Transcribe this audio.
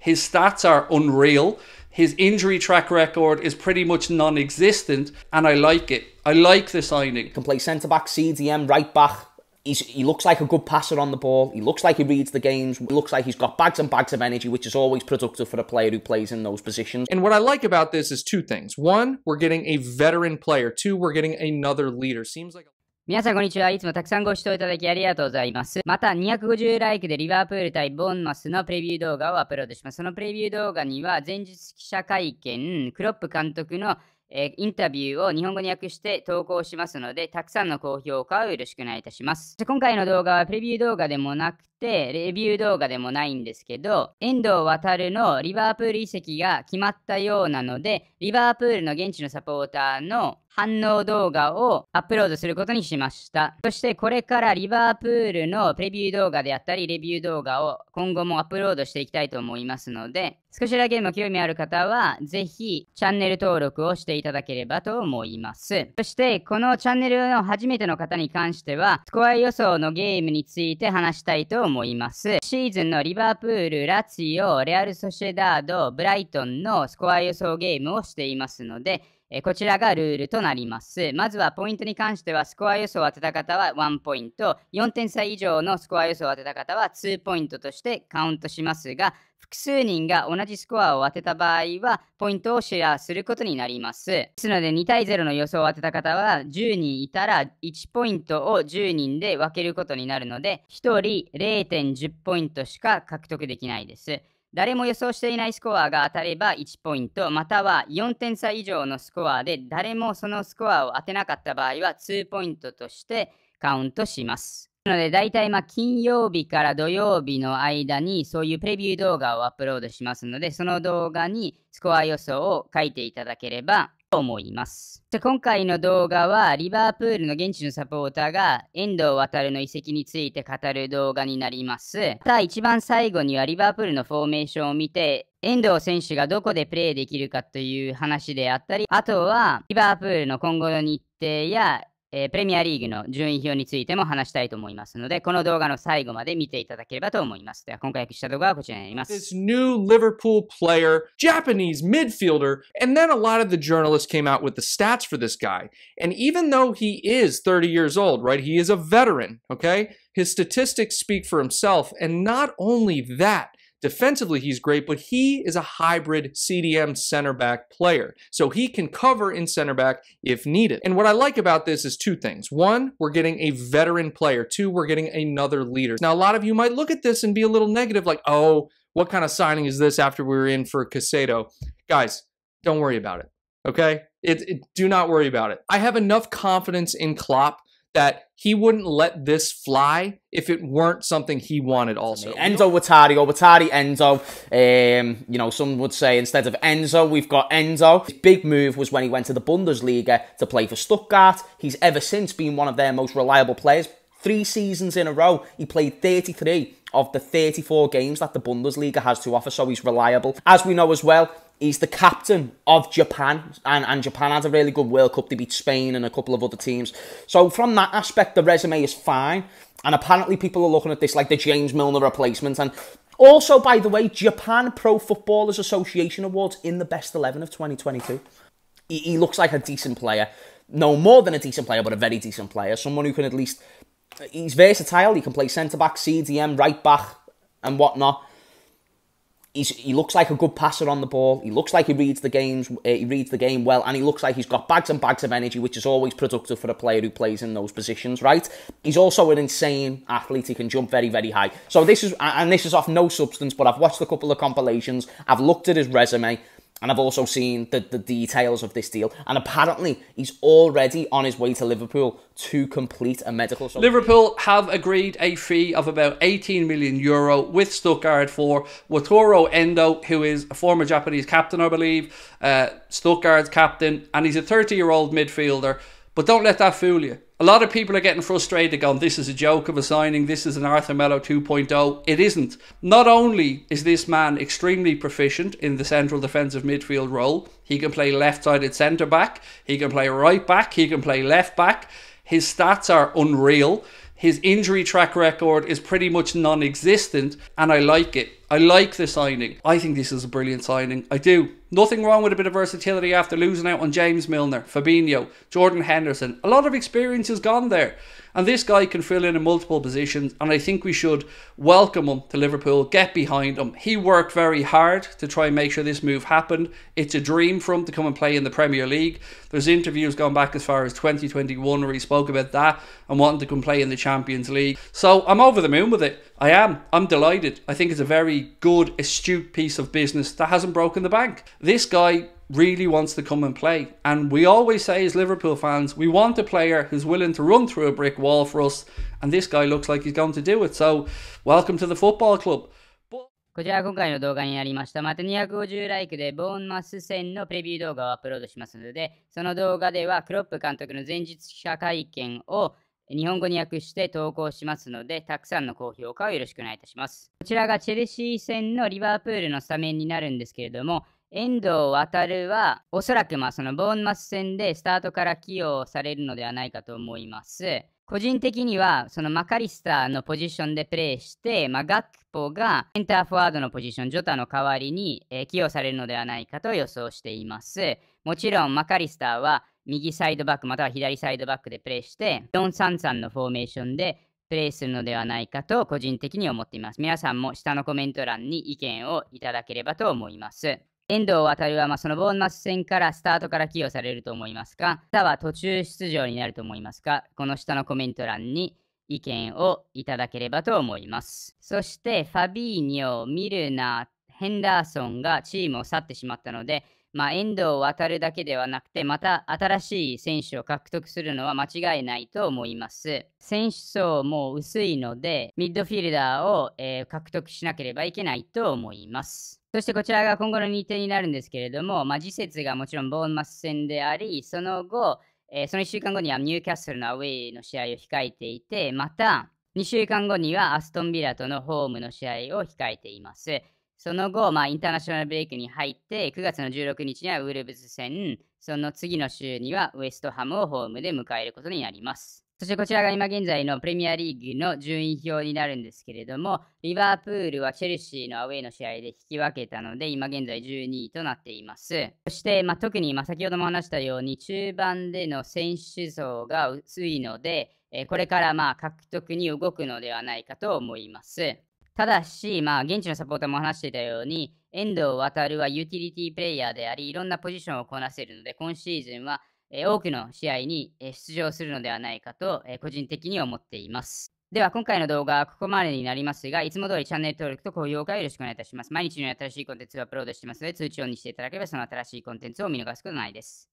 His stats are unreal. His injury track record is pretty much non existent, and I like it. I like the signing. He can play centre back, CDM, right back. He's, he looks like a good passer on the ball. He looks like he reads the games. He looks like he's got bags and bags of energy, which is always productive for a player who plays in those positions. And what I like about this is two things. One, we're getting a veteran player. Two, we're getting another leader. Seems like. 皆さんこんにちは。いつもたくさんご視聴いただきありがとうございます。また250ライクでリバープール対ボンマスのプレビュー動画をアップロードします。そのプレビュー動画には前日記者会見、クロップ監督のえー、インタビューを日本語に訳して投稿しますので、たくさんの高評価をよろしくお願いいたします。今回の動画はプレビュー動画でもなくて、レビュー動画でもないんですけど、遠藤航のリバープール移籍が決まったようなので、リバープールの現地のサポーターの反応動画をアップロードすることにしました。そしてこれからリバープールのプレビュー動画であったり、レビュー動画を今後もアップロードしていきたいと思いますので、少しだけでも興味ある方は、ぜひチャンネル登録をしていただければと思います。そして、このチャンネルの初めての方に関しては、スコア予想のゲームについて話したいと思います。シーズンのリバープール、ラツィオ、レアル・ソシェダード、ブライトンのスコア予想ゲームをしていますので、えこちらがルールとなります。まずはポイントに関しては、スコア予想を当てた方は1ポイント、4点差以上のスコア予想を当てた方は2ポイントとしてカウントしますが、複数人が同じスコアを当てた場合は、ポイントをシェアすることになります。ですので、2対0の予想を当てた方は、10人いたら1ポイントを10人で分けることになるので、1人0.10ポイントしか獲得できないです。誰も予想していないスコアが当たれば1ポイント、または4点差以上のスコアで誰もそのスコアを当てなかった場合は2ポイントとしてカウントします。なので大体まあ金曜日から土曜日の間にそういうプレビュー動画をアップロードしますのでその動画にスコア予想を書いていただければ思います。今回の動画は、リバープールの現地のサポーターが遠藤航の移籍について語る動画になります。また一番最後にはリバープールのフォーメーションを見て、遠藤選手がどこでプレーできるかという話であったり、あとはリバープールの今後の日程やえー、プレミアリーグの順位表についても話したいと思いますので、この動画の最後まで見ていただければと思います。では、今回訳した動画はこちらになります。This new Liverpool player, Japanese midfielder, and then a lot of the journalists came out with the stats for this guy. And even though he is 30 years old, right, he is a veteran, okay? His statistics speak for himself. And not only that, Defensively, he's great, but he is a hybrid CDM center back player. So he can cover in center back if needed. And what I like about this is two things. One, we're getting a veteran player. Two, we're getting another leader. Now, a lot of you might look at this and be a little negative, like, oh, what kind of signing is this after we were in for Casado? Guys, don't worry about it. Okay? It, it, do not worry about it. I have enough confidence in Klopp that he wouldn't let this fly if it weren't something he wanted also. Enzo Watari or Watari Enzo. Um, you know, some would say instead of Enzo, we've got Enzo. His big move was when he went to the Bundesliga to play for Stuttgart. He's ever since been one of their most reliable players. Three seasons in a row, he played 33 of the 34 games that the Bundesliga has to offer, so he's reliable. As we know as well, he's the captain of Japan, and, and Japan had a really good World Cup. They beat Spain and a couple of other teams. So from that aspect, the resume is fine. And apparently people are looking at this like the James Milner replacement. And also, by the way, Japan Pro Footballers Association Awards in the best 11 of 2022. He, he looks like a decent player. No more than a decent player, but a very decent player. Someone who can at least... He's versatile. He can play centre-back, CDM, right-back, and whatnot. He's, he looks like a good passer on the ball. He looks like he reads the games. Uh, he reads the game well, and he looks like he's got bags and bags of energy, which is always productive for a player who plays in those positions, right? He's also an insane athlete. He can jump very, very high. So this is, and this is off no substance, but I've watched a couple of compilations. I've looked at his resume. And I've also seen the, the details of this deal. And apparently, he's already on his way to Liverpool to complete a medical. Surgery. Liverpool have agreed a fee of about 18 million euro with Stuttgart for Wataru Endo, who is a former Japanese captain, I believe, uh, Stuttgart's captain, and he's a 30 year old midfielder but don't let that fool you. A lot of people are getting frustrated going, this is a joke of a signing, this is an Arthur Mello 2.0. It isn't. Not only is this man extremely proficient in the central defensive midfield role, he can play left sided centre back, he can play right back, he can play left back. His stats are unreal. His injury track record is pretty much non existent, and I like it. I like the signing. I think this is a brilliant signing. I do. Nothing wrong with a bit of versatility after losing out on James Milner, Fabinho, Jordan Henderson. A lot of experience has gone there. And this guy can fill in in multiple positions, and I think we should welcome him to Liverpool, get behind him. He worked very hard to try and make sure this move happened. It's a dream for him to come and play in the Premier League. There's interviews gone back as far as 2021 where he spoke about that and wanting to come play in the Champions League. So I'm over the moon with it. I am. I'm delighted. I think it's a very good, astute piece of business that hasn't broken the bank. This guy really wants to come and play. And we always say, as Liverpool fans, we want a player who's willing to run through a brick wall for us. And this guy looks like he's going to do it. So, welcome to the football club. こちら今回の動画になりました。また250ライクでボーンマス戦のプレビュー動画をアップロードしますので、その動画ではクロップ監督の前日記者会見を日本語に訳して投稿しますので、たくさんの高評価をよろしくお願いいたします。こちらがチェルシー戦のリバープールのスタメンになるんですけれども、遠藤航は、おそらくまあそのボーンマス戦でスタートから起用されるのではないかと思います。個人的には、そのマカリスターのポジションでプレーして、まあ、ガクポがセンターフォワードのポジション、ジョタの代わりに、え起用されるのではないかと予想しています。もちろん、マカリスターは右サイドバックまたは左サイドバックでプレイして、433のフォーメーションでプレイするのではないかと個人的に思っています。皆さんも下のコメント欄に意見をいただければと思います。遠藤航はまそのボーナス戦からスタートから起用されると思いますかまたは途中出場になると思いますかこの下のコメント欄に意見をいただければと思います。そして、ファビーニョ、ミルナ、ヘンダーソンがチームを去ってしまったので、まあ、遠藤を渡るだけではなくて、また新しい選手を獲得するのは間違いないと思います。選手層も薄いので、ミッドフィルダーを、えー、獲得しなければいけないと思います。そしてこちらが今後の日程になるんですけれども、まあ、次節がもちろんボーンマス戦であり、その後、えー、その1週間後にはニューキャッスルのアウェイの試合を控えていて、また2週間後にはアストンビラとのホームの試合を控えています。その後、まあ、インターナショナルブレイクに入って、9月の16日にはウルブズ戦、その次の週にはウエストハムをホームで迎えることになります。そしてこちらが今現在のプレミアリーグの順位表になるんですけれども、リバープールはチェルシーのアウェイの試合で引き分けたので、今現在12位となっています。そして、まあ、特に、まあ、先ほども話したように、中盤での選手層が薄いので、これからまあ獲得に動くのではないかと思います。ただし、まあ、現地のサポーターも話していたように、遠藤航はユーティリティプレイヤーであり、いろんなポジションをこなせるので、今シーズンは多くの試合に出場するのではないかと、個人的に思っています。では、今回の動画はここまでになりますが、いつも通りチャンネル登録と高評価よろしくお願いいたします。毎日の新しいコンテンツをアップロードしてますので、通知オンにしていただければ、その新しいコンテンツを見逃すことないです。